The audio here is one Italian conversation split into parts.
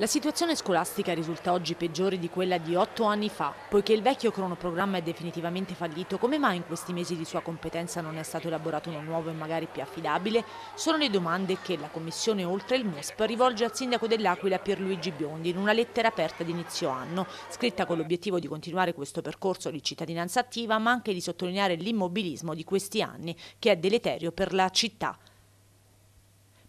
La situazione scolastica risulta oggi peggiore di quella di otto anni fa. Poiché il vecchio cronoprogramma è definitivamente fallito, come mai in questi mesi di sua competenza non è stato elaborato uno nuovo e magari più affidabile? Sono le domande che la Commissione Oltre il MUSP rivolge al sindaco dell'Aquila Pierluigi Biondi in una lettera aperta d'inizio anno, scritta con l'obiettivo di continuare questo percorso di cittadinanza attiva, ma anche di sottolineare l'immobilismo di questi anni, che è deleterio per la città.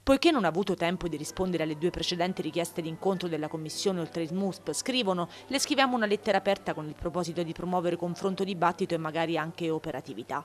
Poiché non ha avuto tempo di rispondere alle due precedenti richieste di incontro della Commissione oltre il MUSP, scrivono, le scriviamo una lettera aperta con il proposito di promuovere confronto dibattito e magari anche operatività.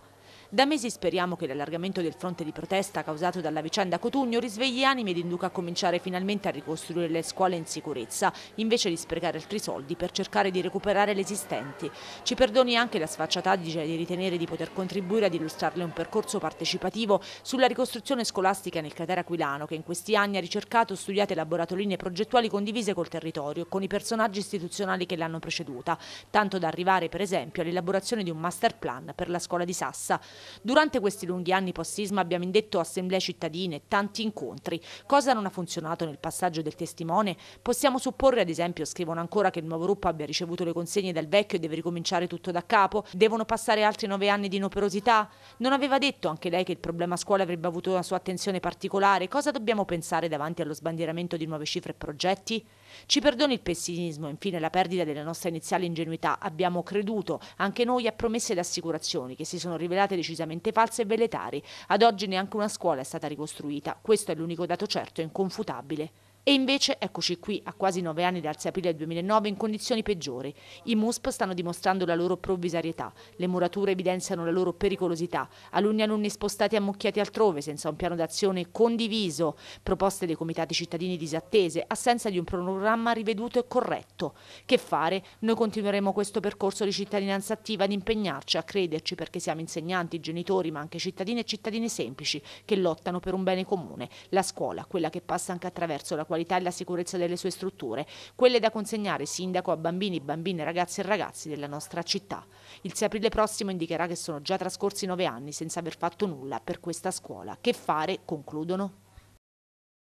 Da mesi speriamo che l'allargamento del fronte di protesta causato dalla vicenda Cotugno risvegli animi ed induca a cominciare finalmente a ricostruire le scuole in sicurezza, invece di sprecare altri soldi per cercare di recuperare le esistenti. Ci perdoni anche la sfacciataggine di ritenere di poter contribuire ad illustrarle un percorso partecipativo sulla ricostruzione scolastica nel cratere aquilano, che in questi anni ha ricercato, studiato e elaborato linee progettuali condivise col territorio e con i personaggi istituzionali che l'hanno preceduta, tanto da arrivare per esempio all'elaborazione di un master plan per la scuola di Sassa, Durante questi lunghi anni post-sisma abbiamo indetto assemblee cittadine, tanti incontri. Cosa non ha funzionato nel passaggio del testimone? Possiamo supporre, ad esempio, scrivono ancora che il nuovo gruppo abbia ricevuto le consegne dal vecchio e deve ricominciare tutto da capo? Devono passare altri nove anni di inoperosità? Non aveva detto anche lei che il problema scuola avrebbe avuto una sua attenzione particolare? Cosa dobbiamo pensare davanti allo sbandieramento di nuove cifre e progetti? Ci perdoni il pessimismo, infine la perdita della nostra iniziale ingenuità. Abbiamo creduto anche noi a promesse ed assicurazioni che si sono rivelate di decisamente false e veletari. Ad oggi neanche una scuola è stata ricostruita. Questo è l'unico dato certo e inconfutabile. E invece eccoci qui, a quasi nove anni dal 6 aprile 2009, in condizioni peggiori. I MUSP stanno dimostrando la loro provvisarietà, le murature evidenziano la loro pericolosità, alunni e alunni spostati e ammucchiati altrove senza un piano d'azione condiviso, proposte dei comitati cittadini disattese, assenza di un programma riveduto e corretto. Che fare? Noi continueremo questo percorso di cittadinanza attiva ad impegnarci, a crederci perché siamo insegnanti, genitori, ma anche cittadini e cittadini semplici che lottano per un bene comune, la scuola, quella che passa anche attraverso la qualità qualità e la sicurezza delle sue strutture, quelle da consegnare sindaco a bambini, bambine, ragazzi e ragazzi della nostra città. Il 6 aprile prossimo indicherà che sono già trascorsi nove anni senza aver fatto nulla per questa scuola. Che fare? Concludono.